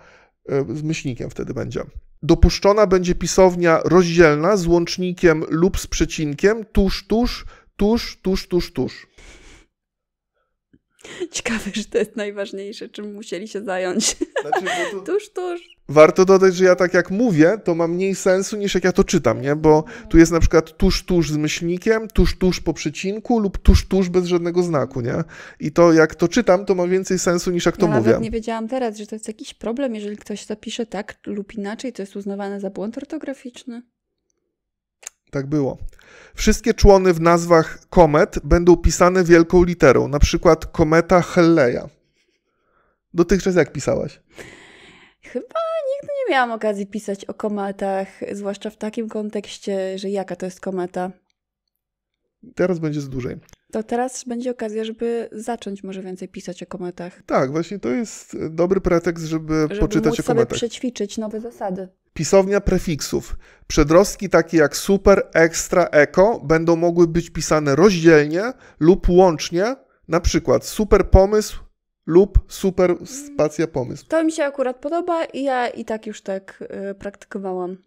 e, z myślnikiem wtedy będzie. Dopuszczona będzie pisownia rozdzielna z łącznikiem lub z przecinkiem tuż, tuż, tuż, tuż, tuż, tuż. Ciekawe, że to jest najważniejsze, czym musieli się zająć. Znaczy, no tuż, tuż. Warto dodać, że ja tak jak mówię, to ma mniej sensu niż jak ja to czytam, nie? Bo tu jest na przykład tuż, tuż z myślnikiem, tuż, tuż po przecinku lub tuż, tuż bez żadnego znaku, nie? I to jak to czytam, to ma więcej sensu niż jak to mówię. Nawet nie wiedziałam teraz, że to jest jakiś problem, jeżeli ktoś pisze tak lub inaczej, to jest uznawane za błąd ortograficzny. Tak było. Wszystkie człony w nazwach komet będą pisane wielką literą, na przykład kometa Helleja. Dotychczas jak pisałaś? Chyba nigdy nie miałam okazji pisać o kometach, zwłaszcza w takim kontekście, że jaka to jest kometa. Teraz będzie z dłużej. To teraz będzie okazja, żeby zacząć może więcej pisać o kometach. Tak, właśnie to jest dobry pretekst, żeby, żeby poczytać móc o kometach. Żeby przećwiczyć nowe zasady. Pisownia prefiksów. Przedrostki takie jak super, ekstra, eko będą mogły być pisane rozdzielnie lub łącznie, na przykład super pomysł lub super spacja pomysł. To mi się akurat podoba i ja i tak już tak yy, praktykowałam.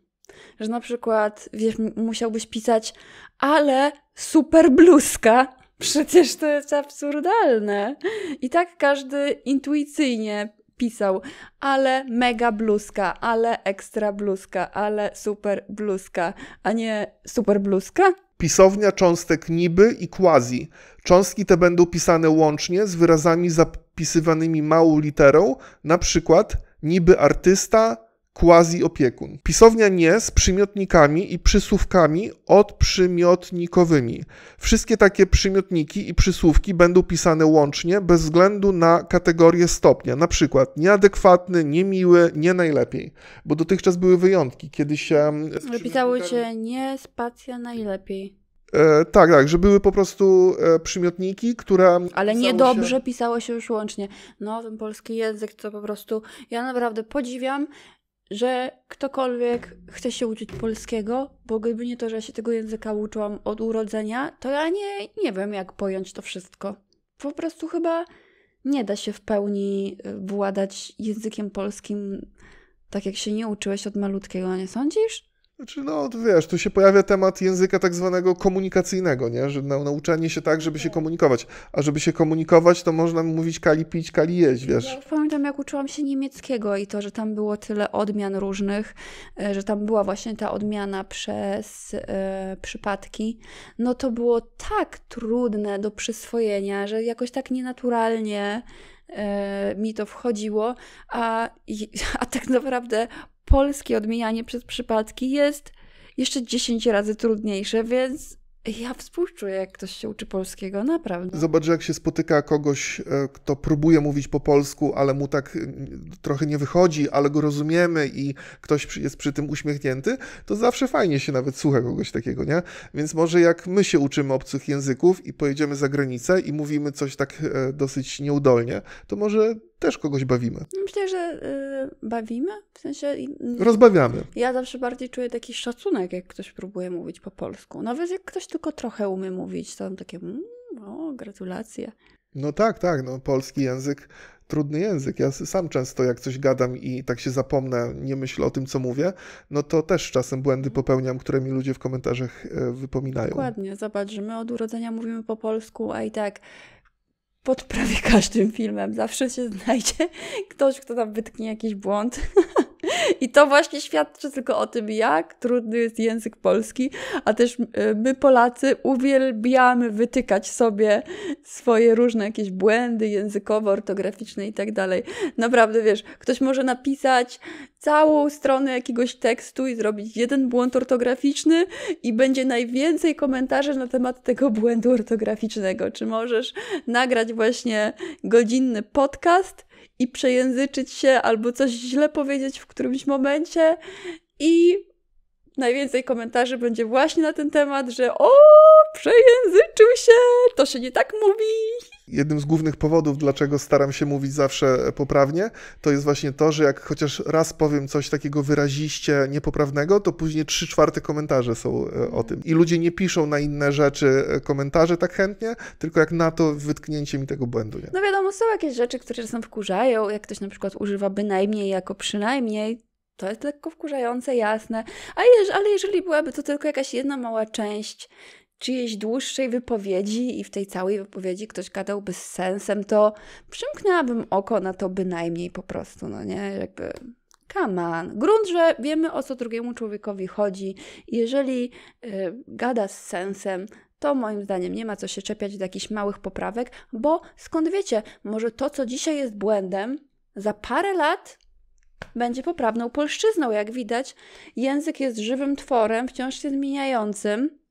Że na przykład, wiesz, musiałbyś pisać, ale super bluzka. Przecież to jest absurdalne. I tak każdy intuicyjnie pisał, ale mega bluzka, ale ekstra bluzka, ale super bluzka, a nie super bluzka? Pisownia cząstek niby i quasi. Cząstki te będą pisane łącznie z wyrazami zapisywanymi małą literą, na przykład niby artysta, quasi-opiekun. Pisownia nie z przymiotnikami i przysłówkami odprzymiotnikowymi. Wszystkie takie przymiotniki i przysłówki będą pisane łącznie bez względu na kategorię stopnia, na przykład nieadekwatny, niemiły, nie najlepiej, bo dotychczas były wyjątki, kiedy się... Wypisało się nie spacja najlepiej. E, tak, tak, że były po prostu e, przymiotniki, które. Ale niedobrze się... pisało się już łącznie. No, ten polski język to po prostu. Ja naprawdę podziwiam że ktokolwiek chce się uczyć polskiego, bo gdyby nie to, że się tego języka uczyłam od urodzenia, to ja nie, nie wiem, jak pojąć to wszystko. Po prostu chyba nie da się w pełni e, władać językiem polskim tak, jak się nie uczyłeś od malutkiego, nie sądzisz? Znaczy, no wiesz, tu się pojawia temat języka tak zwanego komunikacyjnego, nie? Że na, nauczanie się tak, żeby się tak. komunikować. A żeby się komunikować, to można mówić kali pić, kali jeść, wiesz. Ja pamiętam, jak uczyłam się niemieckiego i to, że tam było tyle odmian różnych, e, że tam była właśnie ta odmiana przez e, przypadki, no to było tak trudne do przyswojenia, że jakoś tak nienaturalnie e, mi to wchodziło, a, a tak naprawdę polskie odmienianie przez przypadki jest jeszcze 10 razy trudniejsze, więc ja współczuję, jak ktoś się uczy polskiego, naprawdę. Zobacz, jak się spotyka kogoś, e, kto próbuje mówić po polsku, ale mu tak e, trochę nie wychodzi, ale go rozumiemy i ktoś jest przy tym uśmiechnięty, to zawsze fajnie się nawet słucha kogoś takiego, nie? Więc może jak my się uczymy obcych języków i pojedziemy za granicę i mówimy coś tak e, dosyć nieudolnie, to może też kogoś bawimy. Myślę, że y, bawimy, w sensie... Rozbawiamy. Ja zawsze bardziej czuję taki szacunek, jak ktoś próbuje mówić po polsku. Nawet no, jak ktoś tylko trochę umie mówić, to mam takie, mm, o, no, gratulacje. No tak, tak, no polski język, trudny język. Ja sam często jak coś gadam i tak się zapomnę, nie myślę o tym, co mówię, no to też czasem błędy popełniam, które mi ludzie w komentarzach e, wypominają. Dokładnie, zobacz, że my od urodzenia mówimy po polsku, a i tak pod prawie każdym filmem zawsze się znajdzie ktoś, kto tam wytknie jakiś błąd. I to właśnie świadczy tylko o tym, jak trudny jest język polski, a też y, my Polacy uwielbiamy wytykać sobie swoje różne jakieś błędy językowe, ortograficzne i tak dalej. Naprawdę, wiesz, ktoś może napisać całą stronę jakiegoś tekstu i zrobić jeden błąd ortograficzny i będzie najwięcej komentarzy na temat tego błędu ortograficznego. Czy możesz nagrać właśnie godzinny podcast i przejęzyczyć się albo coś źle powiedzieć w którymś momencie i najwięcej komentarzy będzie właśnie na ten temat, że o, przejęzyczył się, to się nie tak mówi jednym z głównych powodów, dlaczego staram się mówić zawsze poprawnie, to jest właśnie to, że jak chociaż raz powiem coś takiego wyraziście niepoprawnego, to później trzy czwarte komentarze są e, o mhm. tym. I ludzie nie piszą na inne rzeczy e, komentarze tak chętnie, tylko jak na to wytknięcie mi tego błędu. Nie? No wiadomo, są jakieś rzeczy, które czasem wkurzają, jak ktoś na przykład używa bynajmniej jako przynajmniej, to jest lekko wkurzające, jasne, A jeż, ale jeżeli byłaby to tylko jakaś jedna mała część czyjejś dłuższej wypowiedzi i w tej całej wypowiedzi ktoś gadałby z sensem, to przymknęłabym oko na to bynajmniej po prostu, no nie? Jakby come on. Grunt, że wiemy o co drugiemu człowiekowi chodzi. Jeżeli y, gada z sensem, to moim zdaniem nie ma co się czepiać do jakichś małych poprawek, bo skąd wiecie, może to, co dzisiaj jest błędem, za parę lat będzie poprawną polszczyzną. Jak widać, język jest żywym tworem, wciąż się zmieniającym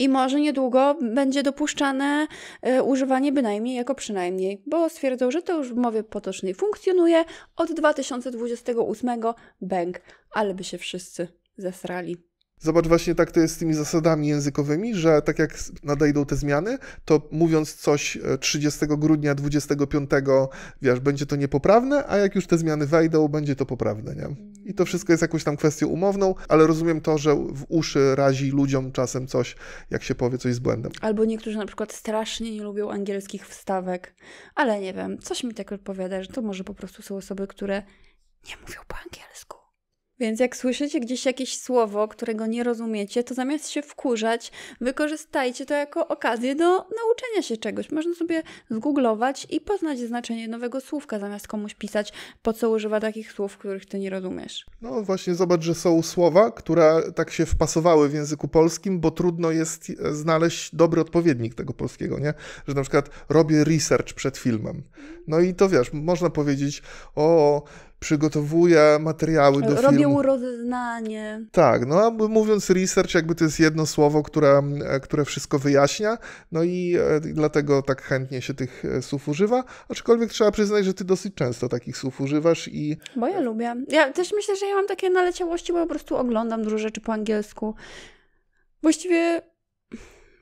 i może niedługo będzie dopuszczane e, używanie bynajmniej jako przynajmniej, bo stwierdzą, że to już w mowie potocznej funkcjonuje od 2028 bęk, ale by się wszyscy zasrali. Zobacz, właśnie tak to jest z tymi zasadami językowymi, że tak jak nadejdą te zmiany, to mówiąc coś 30 e, grudnia 25, wiesz, będzie to niepoprawne, a jak już te zmiany wejdą, będzie to poprawne, nie? I to wszystko jest jakąś tam kwestią umowną, ale rozumiem to, że w uszy razi ludziom czasem coś, jak się powie coś z błędem. Albo niektórzy na przykład strasznie nie lubią angielskich wstawek, ale nie wiem, coś mi tak odpowiada, że to może po prostu są osoby, które nie mówią po angielsku. Więc jak słyszycie gdzieś jakieś słowo, którego nie rozumiecie, to zamiast się wkurzać, wykorzystajcie to jako okazję do nauczenia się czegoś. Można sobie zgooglować i poznać znaczenie nowego słówka, zamiast komuś pisać, po co używa takich słów, których ty nie rozumiesz. No właśnie, zobacz, że są słowa, które tak się wpasowały w języku polskim, bo trudno jest e, znaleźć dobry odpowiednik tego polskiego, nie? Że na przykład robię research przed filmem. No i to wiesz, można powiedzieć, o przygotowuje materiały do Robię filmu. Robię uroznanie. Tak, no a mówiąc research, jakby to jest jedno słowo, które, e, które wszystko wyjaśnia, no i e, dlatego tak chętnie się tych e, słów używa, aczkolwiek trzeba przyznać, że ty dosyć często takich słów używasz i... Bo ja lubię. Ja też myślę, że ja mam takie naleciałości, bo po prostu oglądam dużo rzeczy po angielsku. Właściwie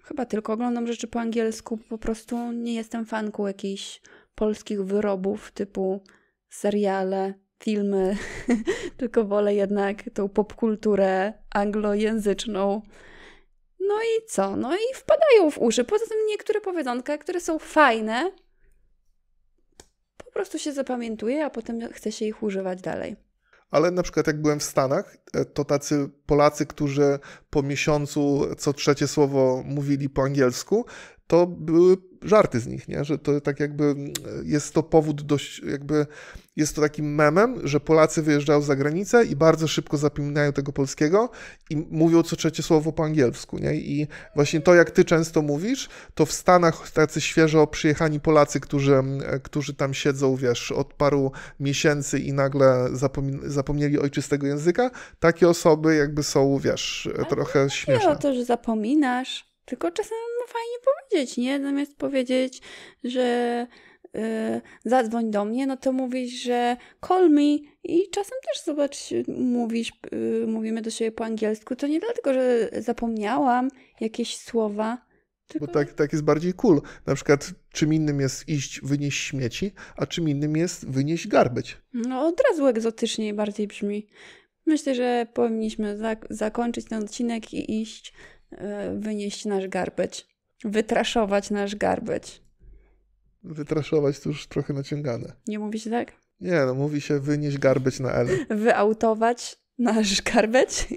chyba tylko oglądam rzeczy po angielsku, po prostu nie jestem fanką jakichś polskich wyrobów typu seriale, filmy, tylko wolę jednak tą popkulturę anglojęzyczną. No i co? No i wpadają w uszy. Poza tym niektóre powiedzonka, które są fajne, po prostu się zapamiętuje, a potem chce się ich używać dalej. Ale na przykład jak byłem w Stanach, e, to tacy Polacy, którzy po miesiącu co trzecie słowo mówili po angielsku, to były żarty z nich, nie? że to tak jakby mm, jest to powód dość, jakby jest to takim memem, że Polacy wyjeżdżają za granicę i bardzo szybko zapominają tego polskiego i mówią co trzecie słowo po angielsku. Nie? I właśnie to, jak ty często mówisz, to w Stanach tacy świeżo przyjechani Polacy, którzy, mm, którzy tam siedzą, wiesz, od paru miesięcy i nagle zapomn zapomnieli ojczystego języka, takie osoby jakby są, wiesz, trochę śmieszne. Nie o to, że zapominasz, tylko czasem fajnie powiedzieć, nie? Zamiast powiedzieć, że yy, zadzwoń do mnie, no to mówisz, że call me i czasem też zobacz, mówisz, yy, mówimy do siebie po angielsku. To nie dlatego, że zapomniałam jakieś słowa, tylko... Bo tak, tak jest bardziej cool. Na przykład czym innym jest iść wynieść śmieci, a czym innym jest wynieść garbeć. No od razu egzotycznie bardziej brzmi. Myślę, że powinniśmy zak zakończyć ten odcinek i iść y, wynieść nasz garbeć. Wytraszować nasz garbeć. Wytraszować to już trochę naciągane. Nie mówi się tak? Nie, no mówi się wynieść garbeć na L. Wyautować nasz garbeć?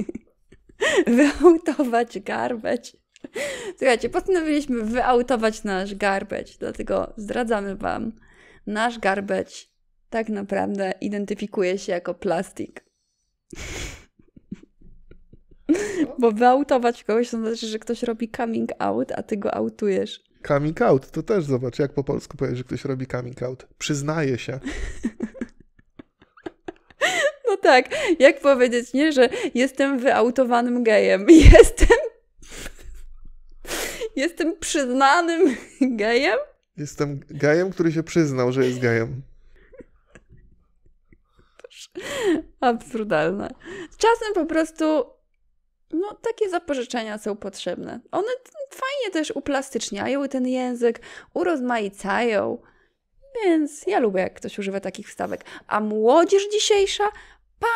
wyautować garbeć. Słuchajcie, postanowiliśmy wyautować nasz garbeć, dlatego zdradzamy Wam. Nasz garbeć tak naprawdę identyfikuje się jako plastik. Bo wyautować kogoś to znaczy, że ktoś robi coming out, a ty go autujesz. Coming out, to też zobacz, jak po polsku powiesz, że ktoś robi coming out. Przyznaje się. No tak, jak powiedzieć, nie, że jestem wyautowanym gejem. Jestem. Jestem przyznanym gejem? Jestem gejem, który się przyznał, że jest gejem. Absurdalne. Czasem po prostu no, takie zapożyczenia są potrzebne. One fajnie też uplastyczniają ten język, urozmaicają, więc ja lubię, jak ktoś używa takich wstawek. A młodzież dzisiejsza?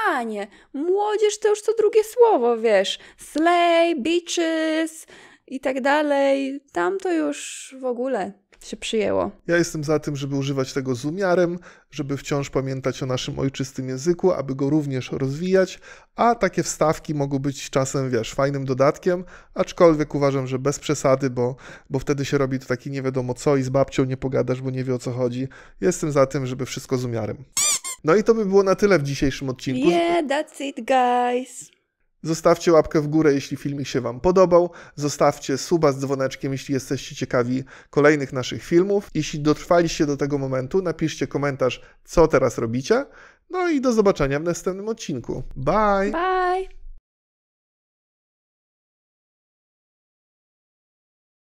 Panie, młodzież to już co drugie słowo, wiesz. Slay, bitches i tak dalej. Tam to już w ogóle się przyjęło. Ja jestem za tym, żeby używać tego z umiarem, żeby wciąż pamiętać o naszym ojczystym języku, aby go również rozwijać, a takie wstawki mogą być czasem, wiesz, fajnym dodatkiem, aczkolwiek uważam, że bez przesady, bo, bo wtedy się robi to taki nie wiadomo co i z babcią nie pogadasz, bo nie wie o co chodzi. Jestem za tym, żeby wszystko z umiarem. No i to by było na tyle w dzisiejszym odcinku. Yeah, that's it, guys. Zostawcie łapkę w górę, jeśli filmik się Wam podobał. Zostawcie suba z dzwoneczkiem, jeśli jesteście ciekawi kolejnych naszych filmów. Jeśli dotrwaliście do tego momentu, napiszcie komentarz, co teraz robicie. No i do zobaczenia w następnym odcinku. Bye! Bye!